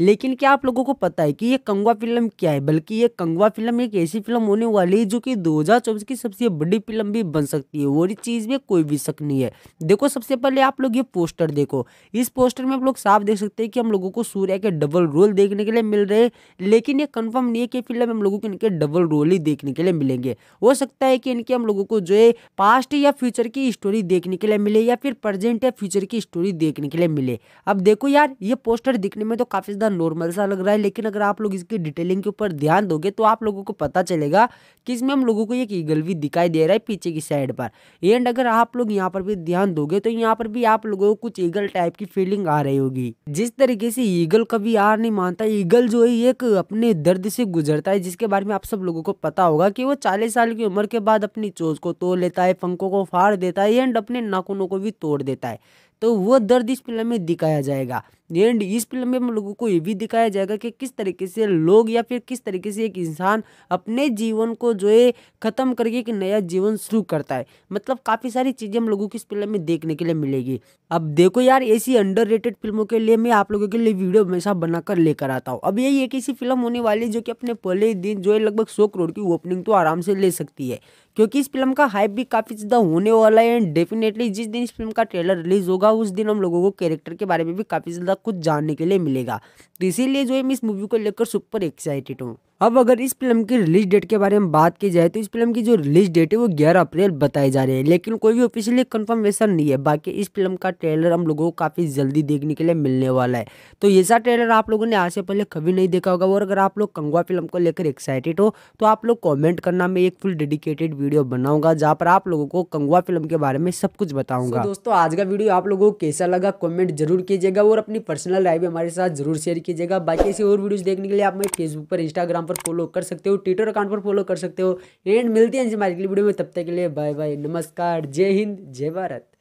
लेकिन क्या आप लोगों को पता है कि ये कंगवा फिल्म क्या है बल्कि ये कंगवा फिल्म एक ऐसी फिल्म होने वाली है जो कि 2024 की सबसे बड़ी फिल्म भी बन सकती है और इस चीज़ में कोई भी शक नहीं है देखो सबसे पहले आप लोग ये पोस्टर देखो इस पोस्टर में आप लोग साफ देख सकते हैं कि हम लोगों को सूर्य के डबल रोल देखने के लिए मिल रहे हैं लेकिन ये कन्फर्म नहीं है कि फिल्म हम लोगों को इनके डबल रोल ही देखने के लिए मिलेंगे हो सकता है कि इनके हम लोगों को जो है पास्ट या फ्यूचर की स्टोरी देखने के लिए मिले या फिर प्रजेंट या फ्यूचर की स्टोरी देखने के लिए मिले अब देखो यार ये पोस्टर दिखने में तो काफ़ी ज़्यादा नॉर्मल सा लग रहा है लेकिन अगर आप लोग इसकी डिटेलिंग के ऊपर ध्यान दोगे तो आप लोगों को पता चलेगा कि इसमें हम लोगों को एक ईगल भी दिखाई दे रहा है पीछे की साइड पर एंड अगर आप लोग यहाँ पर भी ध्यान दोगे तो यहाँ पर भी आप लोगों को कुछ ईगल टाइप की फीलिंग आ रही होगी जिस तरीके से ईगल कभी आर नहीं मानता ईगल जो है एक अपने दर्द से गुजरता है जिसके बारे में आप सब लोगों को पता होगा कि वो चालीस साल की उम्र के बाद अपनी चोज को तोड़ लेता है पंखों को फाड़ देता है एंड अपने नाखूनों को भी तोड़ देता है तो वो दर्द इस फिल्म में दिखाया जाएगा एंड इस फिल्म में हम लोगों को ये भी दिखाया जाएगा कि किस तरीके से लोग या फिर किस तरीके से एक इंसान अपने जीवन को जो है ख़त्म करके एक नया जीवन शुरू करता है मतलब काफ़ी सारी चीज़ें हम लोगों को इस फिल्म में देखने के लिए मिलेगी अब देखो यार ऐसी अंडर फिल्मों के लिए मैं आप लोगों के लिए वीडियो हमेशा बनाकर लेकर आता हूँ अब यही एक ऐसी फिल्म होने वाली है जो कि अपने पहले दिन जो है लगभग सौ करोड़ की ओपनिंग तो आराम से ले सकती है क्योंकि इस फिल्म का हाइप भी काफ़ी ज़्यादा होने वाला है एंड डेफिनेटली जिस दिन इस फिल्म का ट्रेलर रिलीज़ होगा उस दिन हम लोगों को कैरेक्टर के बारे में भी काफ़ी ज़्यादा कुछ जानने के लिए मिलेगा तो इसीलिए जो है मैं इस मूवी को लेकर सुपर एक्साइटेड हूँ अब अगर इस फिल्म की रिलीज डेट के बारे में बात की जाए तो इस फिल्म की जो रिलीज डेट है वो 11 अप्रैल बताई जा रही है लेकिन कोई भी ऑफिशियली कंफर्मेशन नहीं है बाकी इस फिल्म का ट्रेलर हम लोगों को काफ़ी जल्दी देखने के लिए मिलने वाला है तो ऐसा ट्रेलर आप लोगों ने आज से पहले कभी नहीं देखा होगा और अगर आप लोग कंगवा फिल्म को लेकर एक्साइटेड हो तो आप लोग कॉमेंट करना मैं एक फुल डेडिकेटेड वीडियो बनाऊंगा जहाँ पर आप लोगों को कंगवा फिल्म के बारे में सब कुछ बताऊंगा तो दोस्तों आज का वीडियो आप लोगों को कैसा लगा कॉमेंट जरूर कीजिएगा और अपनी पर्सनल लाइफ भी हमारे साथ जरूर शेयर कीजिएगा बाकी ऐसी और वीडियोज देखने के लिए आप मेरे फेसबुक पर इंस्टाग्राम पर फॉलो कर सकते हो ट्विटर अकाउंट पर फॉलो कर सकते हो एंड मिलते हैं हमारी वीडियो में तब तक के लिए बाय बाय नमस्कार जय हिंद जय भारत